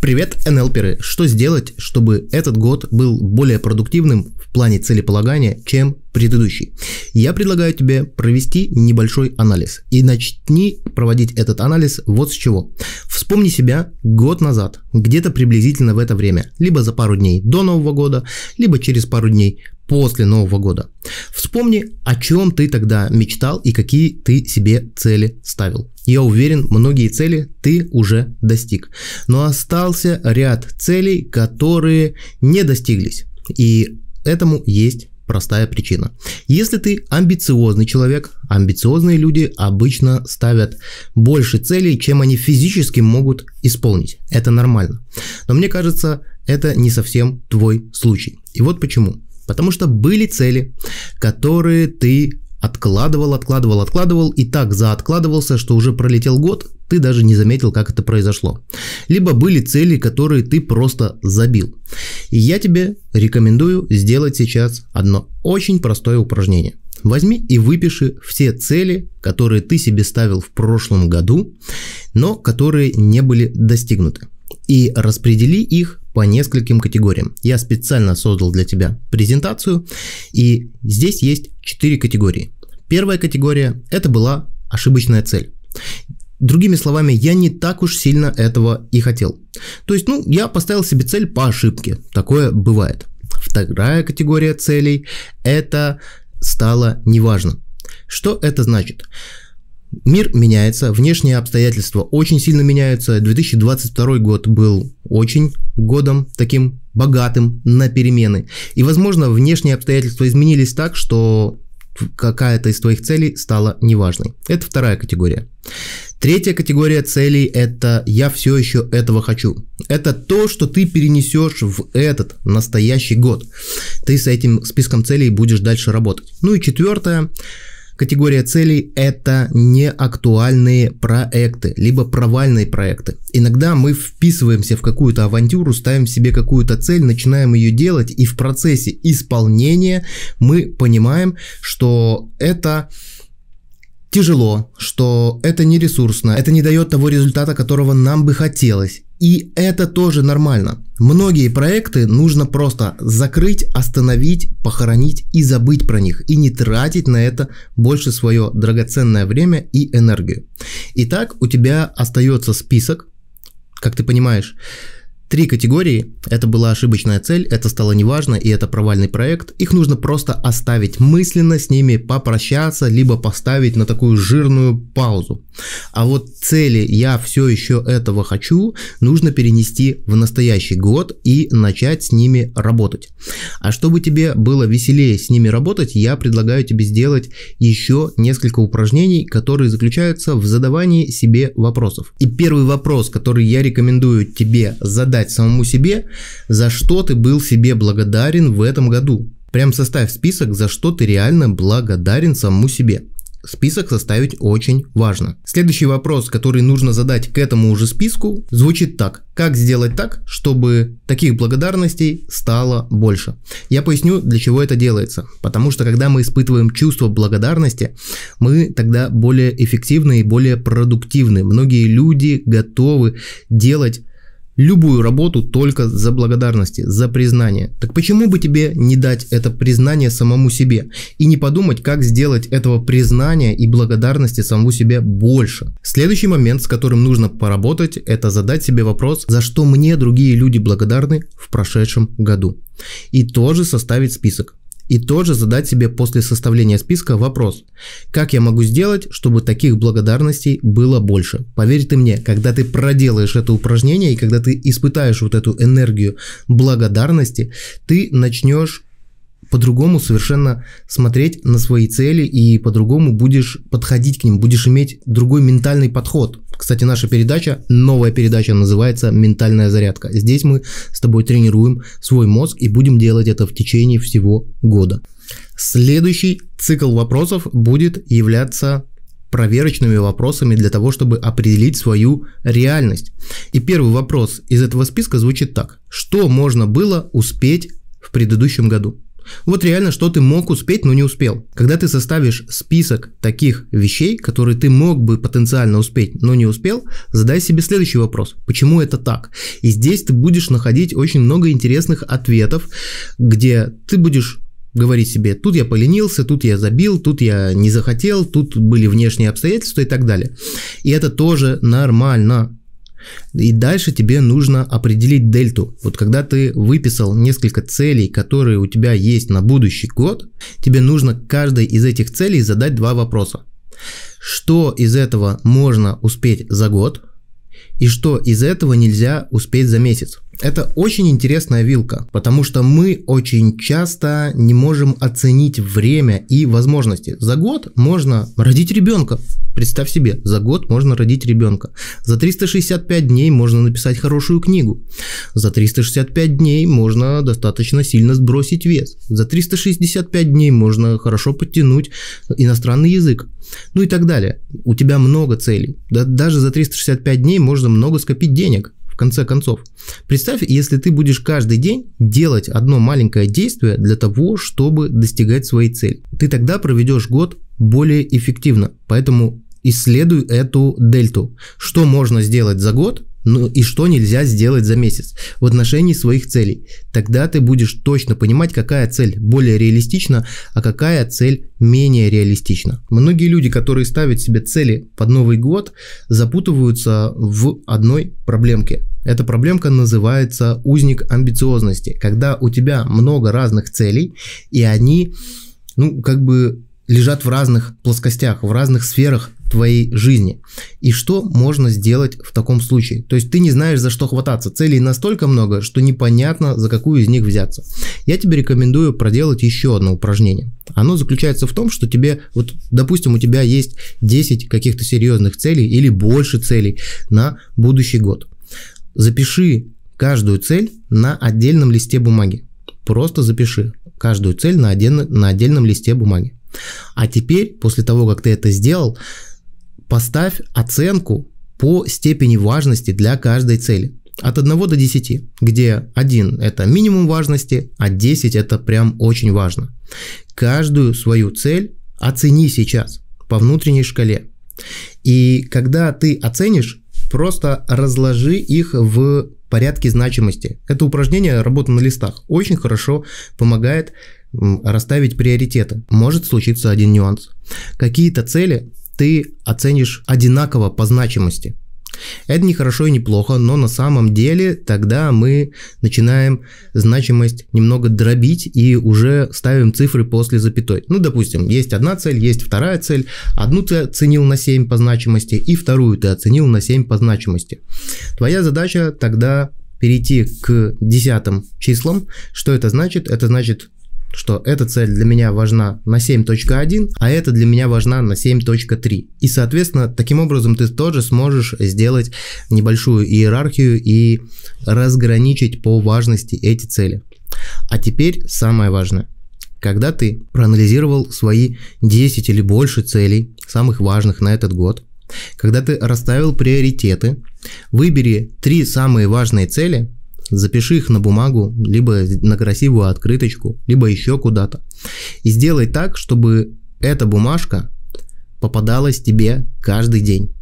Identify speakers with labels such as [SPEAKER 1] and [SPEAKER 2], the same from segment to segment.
[SPEAKER 1] Привет, НЛперы! Что сделать, чтобы этот год был более продуктивным в плане целеполагания, чем предыдущий. Я предлагаю тебе провести небольшой анализ. И начни проводить этот анализ вот с чего. Вспомни себя год назад, где-то приблизительно в это время, либо за пару дней до Нового года, либо через пару дней после Нового года. Вспомни, о чем ты тогда мечтал и какие ты себе цели ставил. Я уверен, многие цели ты уже достиг. Но остался ряд целей, которые не достиглись. И этому есть простая причина. Если ты амбициозный человек, амбициозные люди обычно ставят больше целей, чем они физически могут исполнить. Это нормально. Но мне кажется, это не совсем твой случай. И вот почему. Потому что были цели, которые ты откладывал, откладывал, откладывал и так заоткладывался, что уже пролетел год, ты даже не заметил, как это произошло. Либо были цели, которые ты просто забил. И я тебе рекомендую сделать сейчас одно очень простое упражнение. Возьми и выпиши все цели, которые ты себе ставил в прошлом году, но которые не были достигнуты. И распредели их по нескольким категориям. Я специально создал для тебя презентацию, и здесь есть 4 категории. Первая категория – это была ошибочная цель. Другими словами, я не так уж сильно этого и хотел. То есть, ну, я поставил себе цель по ошибке. Такое бывает. Вторая категория целей – это стало неважно. Что это значит? Мир меняется, внешние обстоятельства очень сильно меняются. 2022 год был очень годом таким богатым на перемены. И, возможно, внешние обстоятельства изменились так, что какая-то из твоих целей стала неважной. Это вторая категория. Третья категория целей – это «я все еще этого хочу». Это то, что ты перенесешь в этот настоящий год. Ты с этим списком целей будешь дальше работать. Ну и четвертое – Категория целей – это неактуальные проекты, либо провальные проекты. Иногда мы вписываемся в какую-то авантюру, ставим себе какую-то цель, начинаем ее делать, и в процессе исполнения мы понимаем, что это тяжело, что это не ресурсно, это не дает того результата, которого нам бы хотелось. И это тоже нормально. Многие проекты нужно просто закрыть, остановить, похоронить и забыть про них, и не тратить на это больше свое драгоценное время и энергию. Итак, у тебя остается список, как ты понимаешь, Три категории – это была ошибочная цель, это стало неважно и это провальный проект. Их нужно просто оставить мысленно, с ними попрощаться, либо поставить на такую жирную паузу. А вот цели «я все еще этого хочу» нужно перенести в настоящий год и начать с ними работать. А чтобы тебе было веселее с ними работать, я предлагаю тебе сделать еще несколько упражнений, которые заключаются в задавании себе вопросов. И первый вопрос, который я рекомендую тебе задать сказать самому себе, за что ты был себе благодарен в этом году. Прям составь список, за что ты реально благодарен самому себе. Список составить очень важно. Следующий вопрос, который нужно задать к этому уже списку, звучит так. Как сделать так, чтобы таких благодарностей стало больше? Я поясню, для чего это делается. Потому что когда мы испытываем чувство благодарности, мы тогда более эффективны и более продуктивны. Многие люди готовы делать любую работу только за благодарности, за признание. Так почему бы тебе не дать это признание самому себе и не подумать, как сделать этого признания и благодарности самому себе больше? Следующий момент, с которым нужно поработать, это задать себе вопрос, за что мне другие люди благодарны в прошедшем году. И тоже составить список. И тоже задать себе после составления списка вопрос, как я могу сделать, чтобы таких благодарностей было больше. Поверь ты мне, когда ты проделаешь это упражнение и когда ты испытаешь вот эту энергию благодарности, ты начнешь по-другому совершенно смотреть на свои цели и по-другому будешь подходить к ним, будешь иметь другой ментальный подход. Кстати, наша передача, новая передача называется «Ментальная зарядка». Здесь мы с тобой тренируем свой мозг и будем делать это в течение всего года. Следующий цикл вопросов будет являться проверочными вопросами для того, чтобы определить свою реальность. И первый вопрос из этого списка звучит так. Что можно было успеть в предыдущем году? Вот реально, что ты мог успеть, но не успел. Когда ты составишь список таких вещей, которые ты мог бы потенциально успеть, но не успел, задай себе следующий вопрос. Почему это так? И здесь ты будешь находить очень много интересных ответов, где ты будешь говорить себе, тут я поленился, тут я забил, тут я не захотел, тут были внешние обстоятельства и так далее. И это тоже нормально. И дальше тебе нужно определить дельту. Вот когда ты выписал несколько целей, которые у тебя есть на будущий год, тебе нужно каждой из этих целей задать два вопроса. Что из этого можно успеть за год и что из этого нельзя успеть за месяц? Это очень интересная вилка, потому что мы очень часто не можем оценить время и возможности. За год можно родить ребенка. Представь себе, за год можно родить ребенка. За 365 дней можно написать хорошую книгу. За 365 дней можно достаточно сильно сбросить вес. За 365 дней можно хорошо подтянуть иностранный язык. Ну и так далее. У тебя много целей. даже за 365 дней можно много скопить денег конце концов. Представь, если ты будешь каждый день делать одно маленькое действие для того, чтобы достигать своей цели. Ты тогда проведешь год более эффективно. Поэтому исследуй эту дельту. Что можно сделать за год, ну и что нельзя сделать за месяц в отношении своих целей. Тогда ты будешь точно понимать, какая цель более реалистична, а какая цель менее реалистична. Многие люди, которые ставят себе цели под Новый год, запутываются в одной проблемке. Эта проблемка называется узник амбициозности, когда у тебя много разных целей, и они, ну, как бы лежат в разных плоскостях, в разных сферах твоей жизни. И что можно сделать в таком случае? То есть ты не знаешь, за что хвататься. Целей настолько много, что непонятно, за какую из них взяться. Я тебе рекомендую проделать еще одно упражнение. Оно заключается в том, что тебе, вот, допустим, у тебя есть 10 каких-то серьезных целей или больше целей на будущий год. Запиши каждую цель на отдельном листе бумаги. Просто запиши каждую цель на, отдельно, на отдельном листе бумаги. А теперь, после того, как ты это сделал, Поставь оценку по степени важности для каждой цели. От 1 до 10, где 1 это минимум важности, а 10 это прям очень важно. Каждую свою цель оцени сейчас по внутренней шкале. И когда ты оценишь, просто разложи их в порядке значимости. Это упражнение работа на листах. Очень хорошо помогает расставить приоритеты. Может случиться один нюанс. Какие-то цели ты оценишь одинаково по значимости. Это не хорошо и не плохо, но на самом деле тогда мы начинаем значимость немного дробить и уже ставим цифры после запятой. Ну, допустим, есть одна цель, есть вторая цель. Одну ты оценил на 7 по значимости и вторую ты оценил на 7 по значимости. Твоя задача тогда перейти к десятым числам. Что это значит? Это значит что эта цель для меня важна на 7.1, а эта для меня важна на 7.3. И, соответственно, таким образом ты тоже сможешь сделать небольшую иерархию и разграничить по важности эти цели. А теперь самое важное. Когда ты проанализировал свои 10 или больше целей, самых важных на этот год, когда ты расставил приоритеты, выбери три самые важные цели, запиши их на бумагу, либо на красивую открыточку, либо еще куда-то. И сделай так, чтобы эта бумажка попадалась тебе каждый день.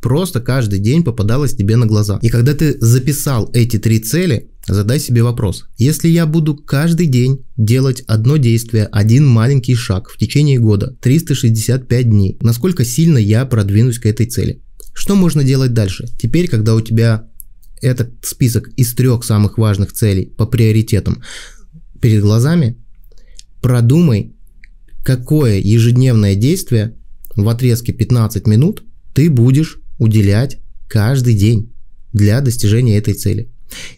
[SPEAKER 1] Просто каждый день попадалась тебе на глаза. И когда ты записал эти три цели, задай себе вопрос. Если я буду каждый день делать одно действие, один маленький шаг в течение года, 365 дней, насколько сильно я продвинусь к этой цели? Что можно делать дальше? Теперь, когда у тебя этот список из трех самых важных целей по приоритетам перед глазами, продумай, какое ежедневное действие в отрезке 15 минут ты будешь уделять каждый день для достижения этой цели.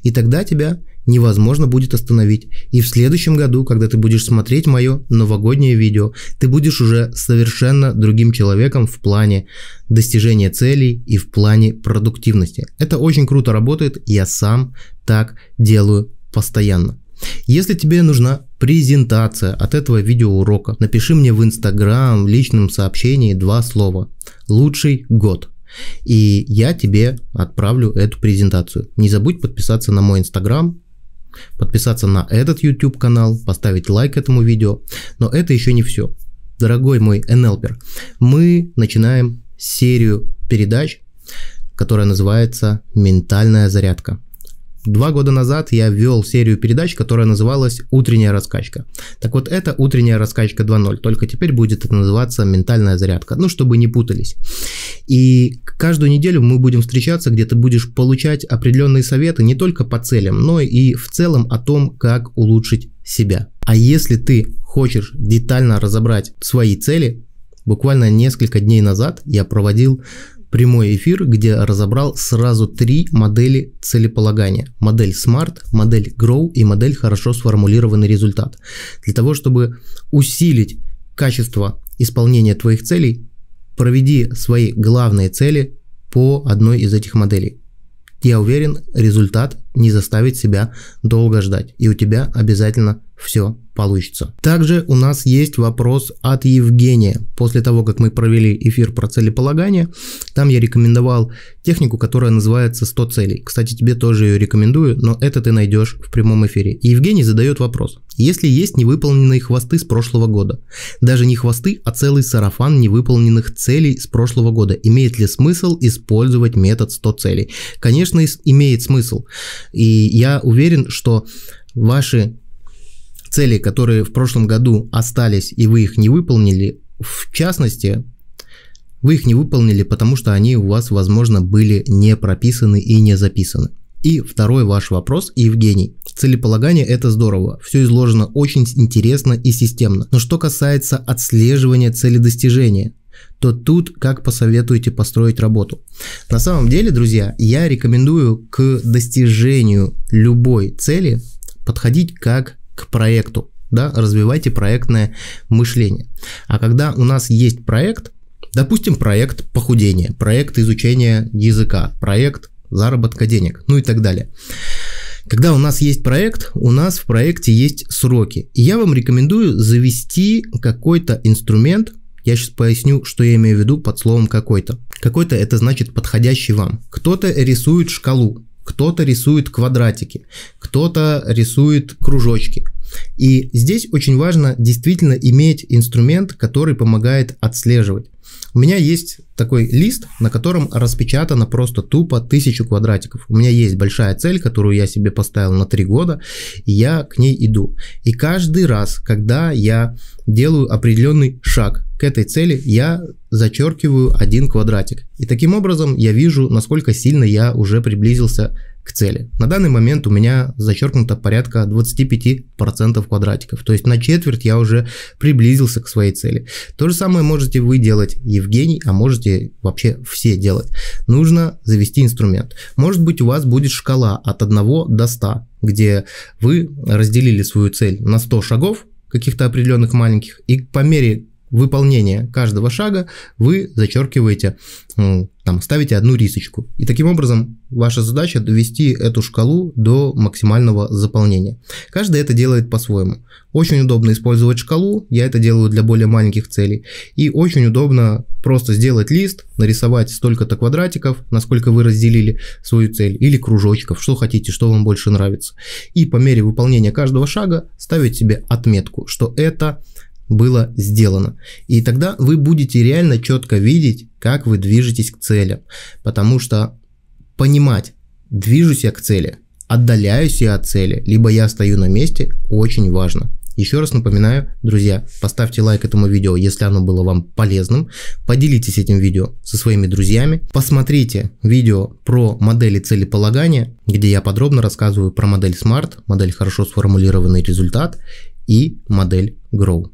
[SPEAKER 1] И тогда тебя невозможно будет остановить. И в следующем году, когда ты будешь смотреть мое новогоднее видео, ты будешь уже совершенно другим человеком в плане достижения целей и в плане продуктивности. Это очень круто работает, я сам так делаю постоянно. Если тебе нужна презентация от этого видеоурока, напиши мне в Инстаграм в личном сообщении два слова. Лучший год. И я тебе отправлю эту презентацию. Не забудь подписаться на мой Инстаграм, подписаться на этот YouTube канал, поставить лайк этому видео. Но это еще не все. Дорогой мой NLPер, мы начинаем серию передач, которая называется «Ментальная зарядка». Два года назад я ввел серию передач, которая называлась «Утренняя раскачка». Так вот, это «Утренняя раскачка 2.0», только теперь будет это называться «Ментальная зарядка», ну, чтобы не путались. И каждую неделю мы будем встречаться, где ты будешь получать определенные советы не только по целям, но и в целом о том, как улучшить себя. А если ты хочешь детально разобрать свои цели, буквально несколько дней назад я проводил прямой эфир, где разобрал сразу три модели целеполагания. Модель Smart, модель Grow и модель хорошо сформулированный результат. Для того, чтобы усилить качество исполнения твоих целей, проведи свои главные цели по одной из этих моделей. Я уверен, результат не заставить себя долго ждать. И у тебя обязательно все получится. Также у нас есть вопрос от Евгения. После того, как мы провели эфир про целеполагание, там я рекомендовал технику, которая называется 100 целей. Кстати, тебе тоже ее рекомендую, но это ты найдешь в прямом эфире. Евгений задает вопрос. Если есть невыполненные хвосты с прошлого года, даже не хвосты, а целый сарафан невыполненных целей с прошлого года, имеет ли смысл использовать метод 100 целей? Конечно, имеет смысл. И я уверен, что ваши цели, которые в прошлом году остались и вы их не выполнили, в частности, вы их не выполнили, потому что они у вас, возможно, были не прописаны и не записаны. И второй ваш вопрос, Евгений. Целеполагание – это здорово, все изложено очень интересно и системно. Но что касается отслеживания цели достижения, то тут как посоветуете построить работу. На самом деле, друзья, я рекомендую к достижению любой цели подходить как к проекту. Да, развивайте проектное мышление. А когда у нас есть проект, допустим, проект похудения, проект изучения языка, проект заработка денег, ну и так далее. Когда у нас есть проект, у нас в проекте есть сроки. И я вам рекомендую завести какой-то инструмент, я сейчас поясню, что я имею в виду под словом «какой-то». Какой-то – это значит подходящий вам. Кто-то рисует шкалу, кто-то рисует квадратики, кто-то рисует кружочки, и здесь очень важно действительно иметь инструмент, который помогает отслеживать. У меня есть такой лист, на котором распечатано просто тупо тысячу квадратиков. У меня есть большая цель, которую я себе поставил на три года, и я к ней иду. И каждый раз, когда я делаю определенный шаг к этой цели, я зачеркиваю один квадратик. И таким образом я вижу, насколько сильно я уже приблизился к цели. На данный момент у меня зачеркнуто порядка 25% квадратиков, то есть на четверть я уже приблизился к своей цели. То же самое можете вы делать, Евгений, а можете вообще все делать. Нужно завести инструмент. Может быть у вас будет шкала от 1 до 100, где вы разделили свою цель на 100 шагов, каких-то определенных маленьких, и по мере выполнения каждого шага вы зачеркиваете, ну, там, ставите одну рисочку. И таким образом ваша задача довести эту шкалу до максимального заполнения. Каждый это делает по-своему. Очень удобно использовать шкалу, я это делаю для более маленьких целей. И очень удобно просто сделать лист, нарисовать столько-то квадратиков, насколько вы разделили свою цель, или кружочков, что хотите, что вам больше нравится. И по мере выполнения каждого шага ставить себе отметку, что это было сделано. И тогда вы будете реально четко видеть, как вы движетесь к цели. Потому что понимать, движусь я к цели, отдаляюсь я от цели, либо я стою на месте, очень важно. Еще раз напоминаю, друзья, поставьте лайк этому видео, если оно было вам полезным. Поделитесь этим видео со своими друзьями. Посмотрите видео про модели целеполагания, где я подробно рассказываю про модель SMART, модель хорошо сформулированный результат и модель GROW.